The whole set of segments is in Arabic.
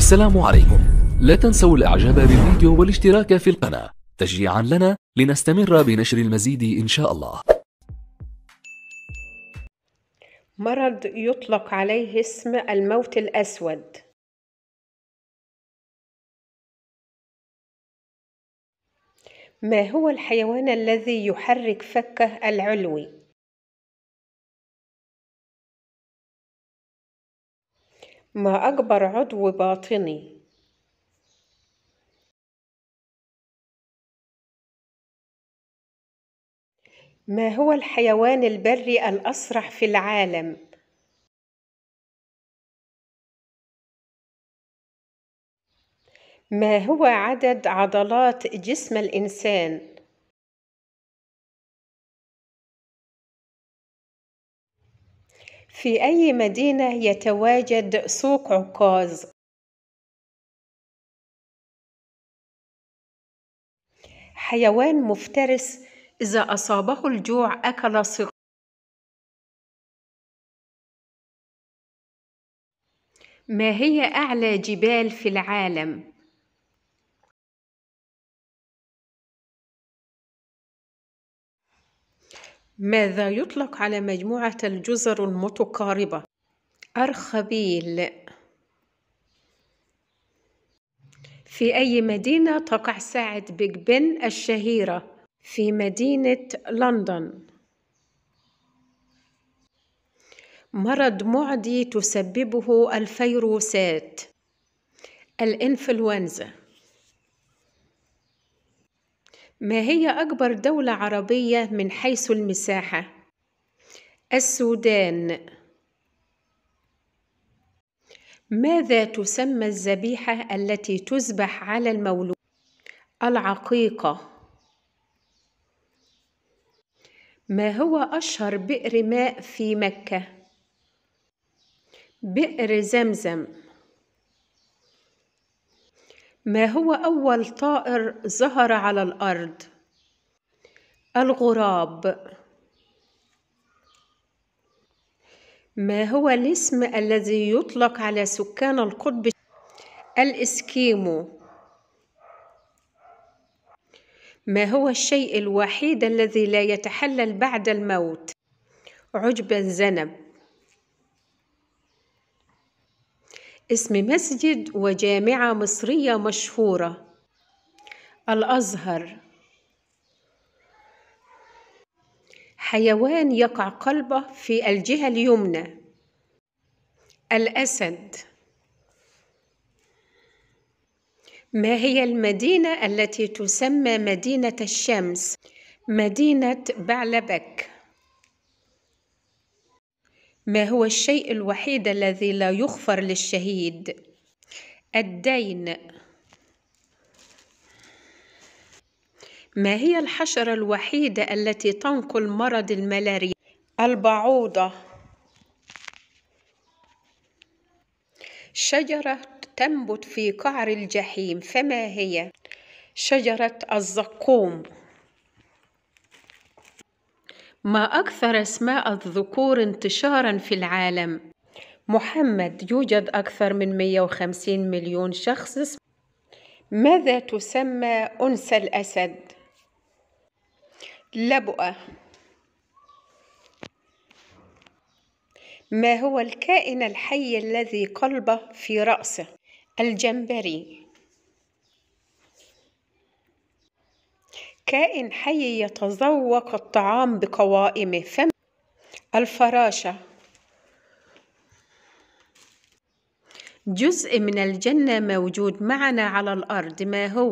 السلام عليكم لا تنسوا الاعجاب بالفيديو والاشتراك في القناة تشجيعا لنا لنستمر بنشر المزيد ان شاء الله مرض يطلق عليه اسم الموت الأسود ما هو الحيوان الذي يحرك فكه العلوي؟ ما أكبر عضو باطني ما هو الحيوان البري الأسرع في العالم؟ ما هو عدد عضلات جسم الإنسان؟ في أي مدينة يتواجد سوق عكاظ؟ حيوان مفترس إذا أصابه الجوع أكل صغار ما هي أعلى جبال في العالم؟ ماذا يطلق على مجموعة الجزر المتقاربة؟ أرخبيل في أي مدينة تقع ساعة بيج بن الشهيرة؟ في مدينة لندن مرض معدي تسببه الفيروسات الإنفلونزا ما هي أكبر دولة عربية من حيث المساحة؟ السودان ماذا تسمى الذبيحة التي تذبح على المولود؟ العقيقة ما هو أشهر بئر ماء في مكة؟ بئر زمزم ما هو أول طائر ظهر على الأرض؟ الغراب ما هو الاسم الذي يطلق على سكان القطب الإسكيمو ما هو الشيء الوحيد الذي لا يتحلل بعد الموت؟ عجب الزنب اسم مسجد وجامعة مصرية مشهورة الأزهر حيوان يقع قلبه في الجهة اليمنى الأسد ما هي المدينة التي تسمى مدينة الشمس؟ مدينة بعلبك ما هو الشيء الوحيد الذي لا يغفر للشهيد الدين ما هي الحشرة الوحيدة التي تنقل مرض الملاريا البعوضة شجرة تنبت في قعر الجحيم فما هي شجرة الزقوم ما أكثر أسماء الذكور انتشارًا في العالم؟ محمد يوجد أكثر من 150 مليون شخص ماذا تسمى أنثى الأسد؟ لبؤة ما هو الكائن الحي الذي قلبه في رأسه؟ الجمبري كائن حي يتذوق الطعام بقوائمه فم الفراشة جزء من الجنة موجود معنا على الأرض ما هو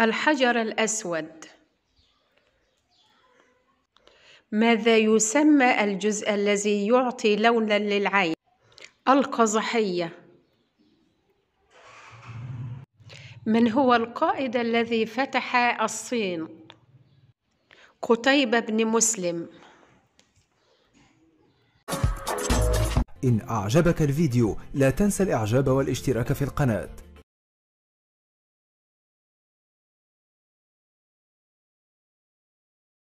الحجر الأسود ماذا يسمى الجزء الذي يعطي لونا للعين القزحية من هو القائد الذي فتح الصين قتيبة بن مسلم إن أعجبك الفيديو لا تنسى الإعجاب والاشتراك في القناة